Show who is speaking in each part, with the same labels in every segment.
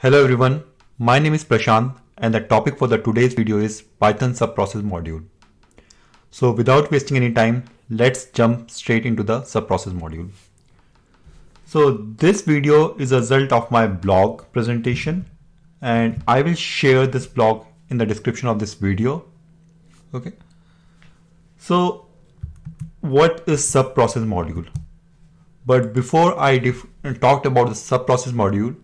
Speaker 1: Hello everyone, my name is Prashant and the topic for the today's video is Python subprocess module. So without wasting any time, let's jump straight into the subprocess module. So this video is a result of my blog presentation and I will share this blog in the description of this video. Okay. So what is subprocess module? But before I talked about the subprocess module,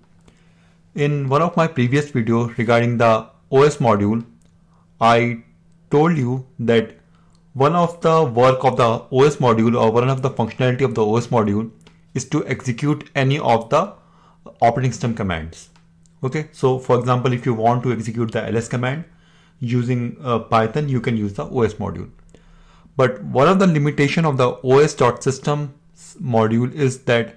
Speaker 1: in one of my previous video regarding the OS module, I told you that one of the work of the OS module or one of the functionality of the OS module is to execute any of the operating system commands. Okay, so for example, if you want to execute the ls command using uh, Python, you can use the OS module. But one of the limitation of the OS.system module is that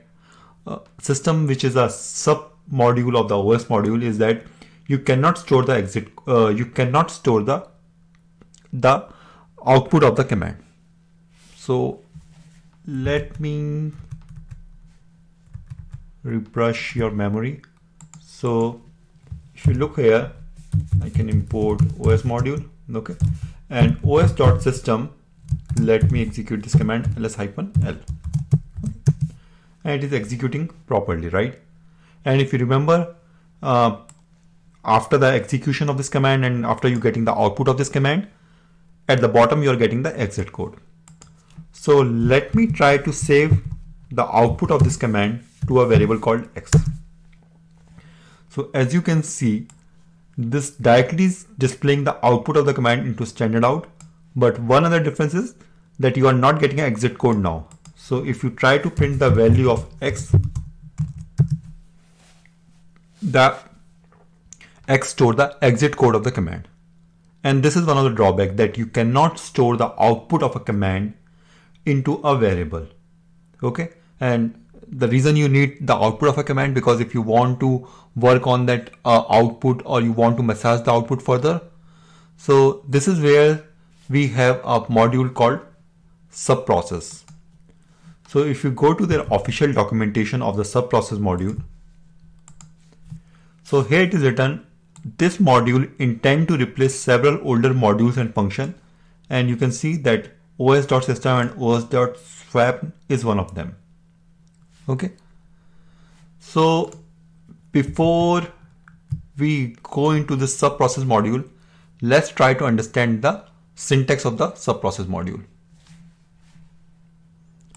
Speaker 1: uh, system, which is a sub module of the OS module is that you cannot store the exit, uh, you cannot store the, the output of the command. So let me refresh your memory. So if you look here, I can import OS module. Okay. And os.system, let me execute this command ls hyphen l. And it is executing properly, right? And if you remember, uh, after the execution of this command and after you getting the output of this command, at the bottom you're getting the exit code. So let me try to save the output of this command to a variable called x. So as you can see, this directly is displaying the output of the command into standard out. But one other difference is that you are not getting an exit code now. So if you try to print the value of x the X store the exit code of the command. And this is one of the drawback that you cannot store the output of a command into a variable. Okay. And the reason you need the output of a command because if you want to work on that uh, output or you want to massage the output further. So this is where we have a module called subprocess. So if you go to their official documentation of the subprocess module, so here it is written, this module intend to replace several older modules and function. And you can see that os.system and os.swap is one of them. Okay. So before we go into the subprocess module, let's try to understand the syntax of the subprocess module.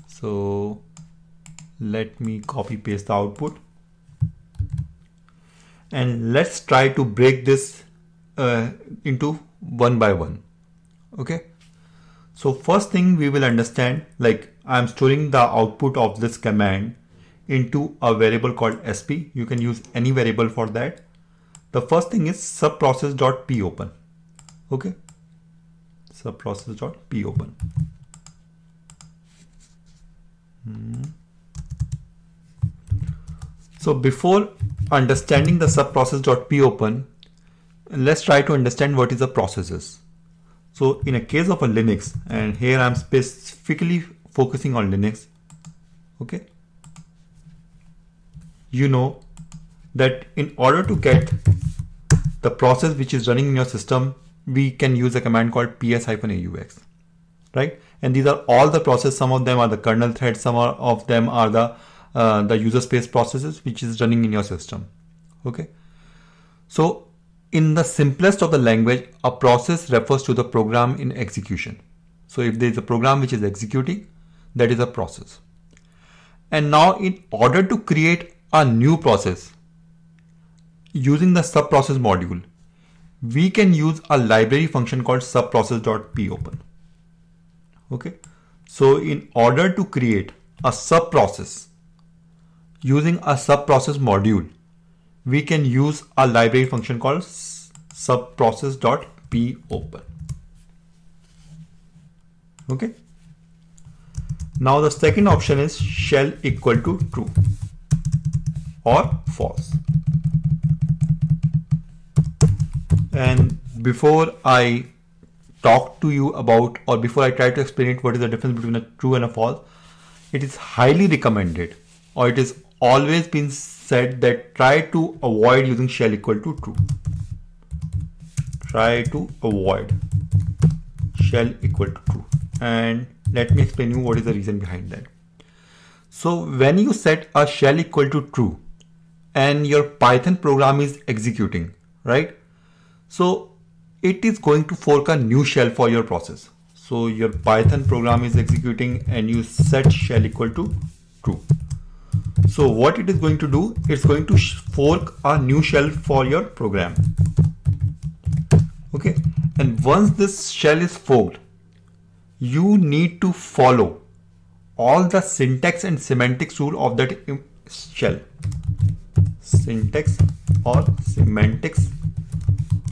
Speaker 1: So let me copy paste the output and let's try to break this uh, into one by one okay so first thing we will understand like I'm storing the output of this command into a variable called sp you can use any variable for that the first thing is subprocess.popen okay subprocess.popen hmm. So before understanding the open, let's try to understand what is a processes. So in a case of a Linux, and here I'm specifically focusing on Linux, okay? You know that in order to get the process which is running in your system, we can use a command called ps-aux, right? And these are all the process. Some of them are the kernel threads, some of them are the uh, the user space processes which is running in your system. Okay. So in the simplest of the language, a process refers to the program in execution. So if there is a program which is executing, that is a process. And now in order to create a new process using the subprocess module, we can use a library function called subprocess.popen. Okay. So in order to create a subprocess using a subprocess module, we can use a library function called subprocess.popen. Okay. Now the second option is shell equal to true or false. And before I talk to you about or before I try to explain it what is the difference between a true and a false, it is highly recommended or it is always been said that try to avoid using shell equal to true. Try to avoid shell equal to true. And let me explain you what is the reason behind that. So when you set a shell equal to true and your Python program is executing, right? So it is going to fork a new shell for your process. So your Python program is executing and you set shell equal to true. So what it is going to do, it's going to fork a new shell for your program. Okay. And once this shell is forked, you need to follow all the syntax and semantics rule of that shell. Syntax or semantics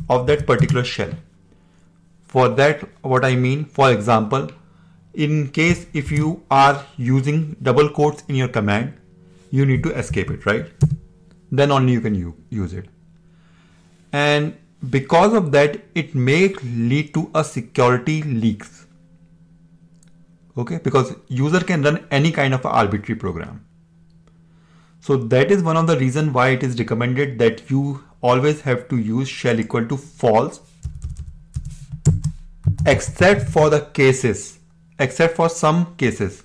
Speaker 1: of that particular shell. For that, what I mean, for example, in case if you are using double quotes in your command, you need to escape it, right? Then only you can use it. And because of that, it may lead to a security leaks. Okay, because user can run any kind of arbitrary program. So that is one of the reason why it is recommended that you always have to use shell equal to false except for the cases except for some cases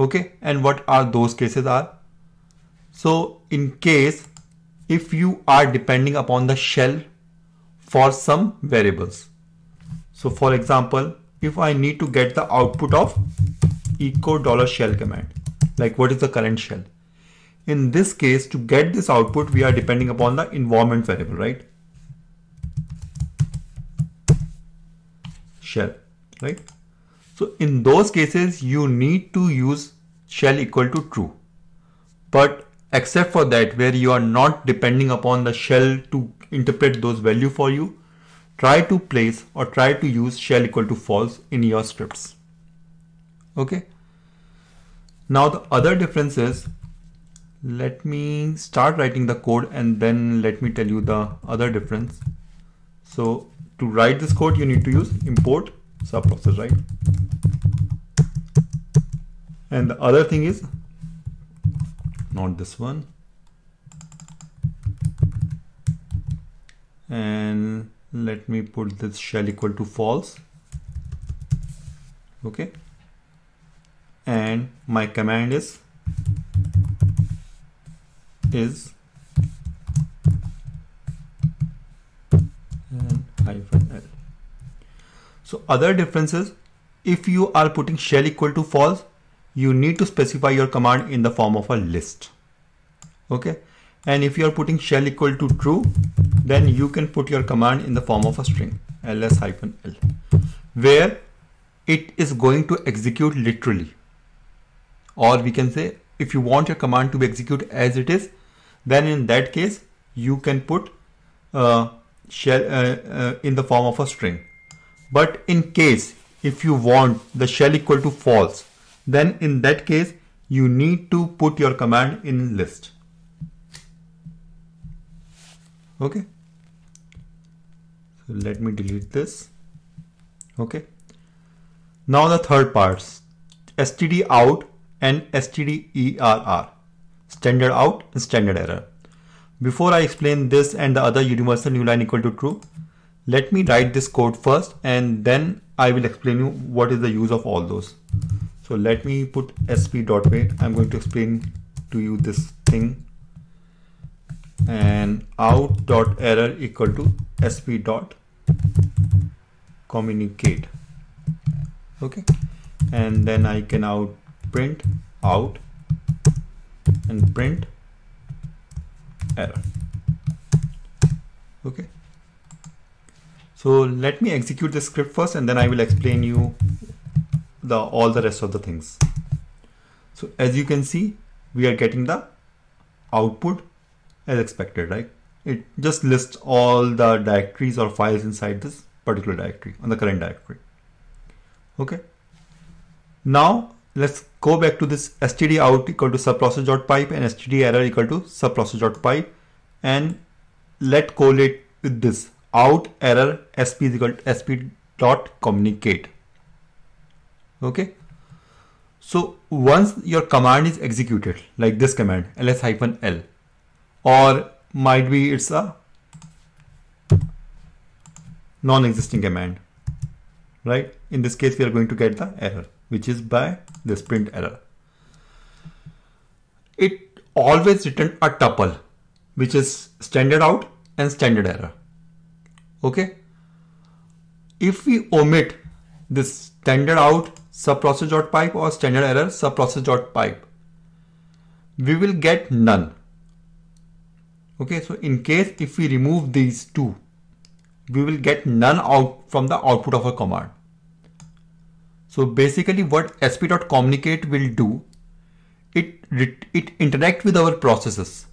Speaker 1: okay and what are those cases are so in case if you are depending upon the shell for some variables. So for example, if I need to get the output of echo dollar shell command, like what is the current shell? In this case, to get this output, we are depending upon the environment variable, right? Shell, right? So in those cases, you need to use shell equal to true. But except for that where you are not depending upon the shell to interpret those value for you, try to place or try to use shell equal to false in your scripts. Okay. Now the other difference is, let me start writing the code and then let me tell you the other difference. So to write this code, you need to use import subprocess, right? And the other thing is not this one and let me put this shell equal to false okay and my command is is and hyphen l so other differences if you are putting shell equal to false you need to specify your command in the form of a list. Okay. And if you're putting shell equal to true, then you can put your command in the form of a string ls hyphen l where it is going to execute literally. Or we can say if you want your command to be executed as it is, then in that case, you can put uh, shell uh, uh, in the form of a string. But in case if you want the shell equal to false, then in that case, you need to put your command in list. Okay. So let me delete this. Okay. Now the third parts, std out and std err, standard out and standard error. Before I explain this and the other universal new line equal to true, let me write this code first and then I will explain you what is the use of all those. So let me put sp dot I'm going to explain to you this thing and out dot error equal to sp dot communicate. Okay. And then I can out print out and print error. Okay. So let me execute the script first and then I will explain you the all the rest of the things. So as you can see, we are getting the output as expected, right? It just lists all the directories or files inside this particular directory on the current directory. Okay. Now let's go back to this std out equal to subprocess.pipe and std error equal to subprocess.pipe and let it with this out error sp is equal to sp dot communicate Okay. So once your command is executed like this command ls hyphen l or might be it's a non-existing command, right? In this case, we are going to get the error, which is by this print error. It always returns a tuple, which is standard out and standard error. Okay. If we omit this standard out subprocess.pipe or standard error subprocess.pipe. We will get none. Okay, so in case if we remove these two, we will get none out from the output of a command. So basically what sp.communicate will do, it, it interact with our processes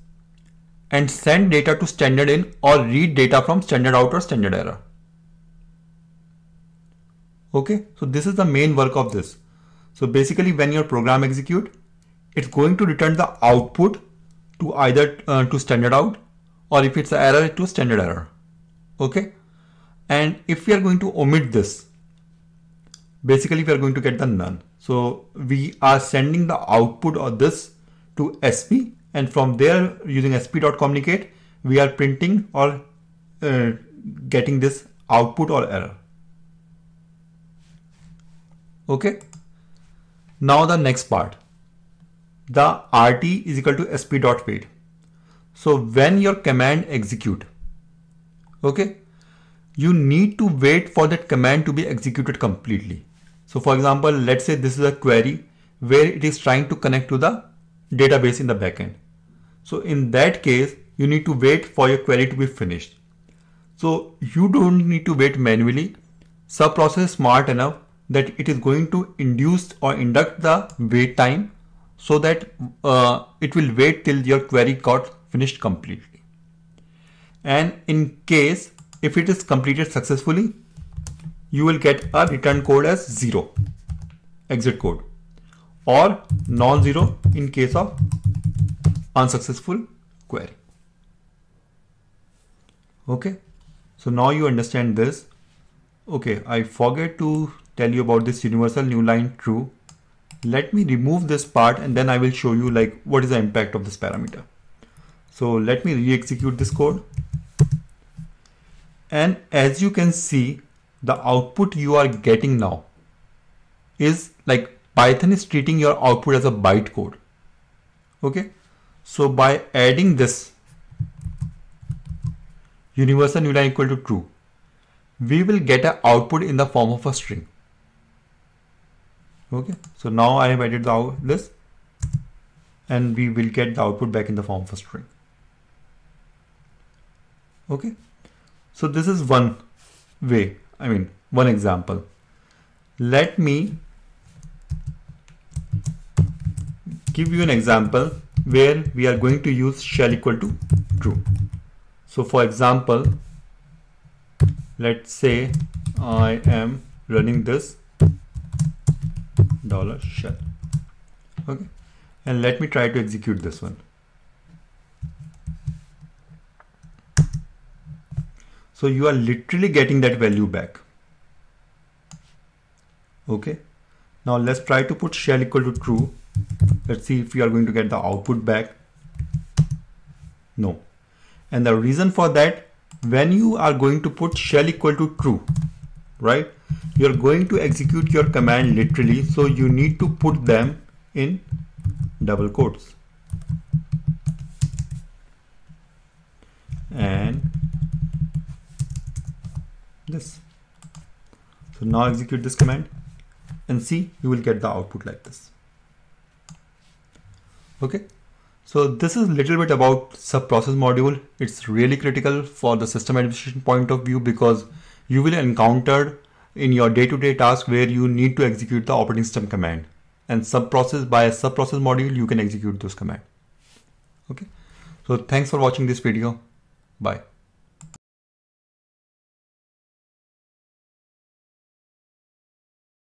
Speaker 1: and send data to standard in or read data from standard out or standard error. Okay, so this is the main work of this. So basically when your program execute, it's going to return the output to either uh, to standard out or if it's an error to standard error. Okay. And if we are going to omit this, basically we are going to get the none. So we are sending the output of this to SP and from there using sp.communicate, we are printing or uh, getting this output or error. Okay. Now the next part, the rt is equal to sp dot speed. So when your command execute, okay, you need to wait for that command to be executed completely. So for example, let's say this is a query where it is trying to connect to the database in the backend. So in that case, you need to wait for your query to be finished. So you don't need to wait manually. Subprocess process smart enough that it is going to induce or induct the wait time so that uh, it will wait till your query got finished completely. And in case if it is completed successfully, you will get a return code as zero exit code or non-zero in case of unsuccessful query. Okay. So now you understand this. Okay. I forget to tell you about this universal new line true. Let me remove this part and then I will show you like what is the impact of this parameter. So let me re-execute this code. And as you can see, the output you are getting now is like Python is treating your output as a bytecode. Okay. So by adding this universal new line equal to true, we will get an output in the form of a string okay so now I have added the this and we will get the output back in the form of a string okay so this is one way I mean one example let me give you an example where we are going to use shell equal to true so for example let's say I am running this dollar shell okay and let me try to execute this one so you are literally getting that value back okay now let's try to put shell equal to true let's see if we are going to get the output back no and the reason for that when you are going to put shell equal to true right? You're going to execute your command literally, so you need to put them in double quotes. And this. So now execute this command and see, you will get the output like this. Okay. So this is a little bit about subprocess module. It's really critical for the system administration point of view because you will encounter in your day-to-day task where you need to execute the operating system command and subprocess by a subprocess module you can execute those command okay so thanks for watching this video bye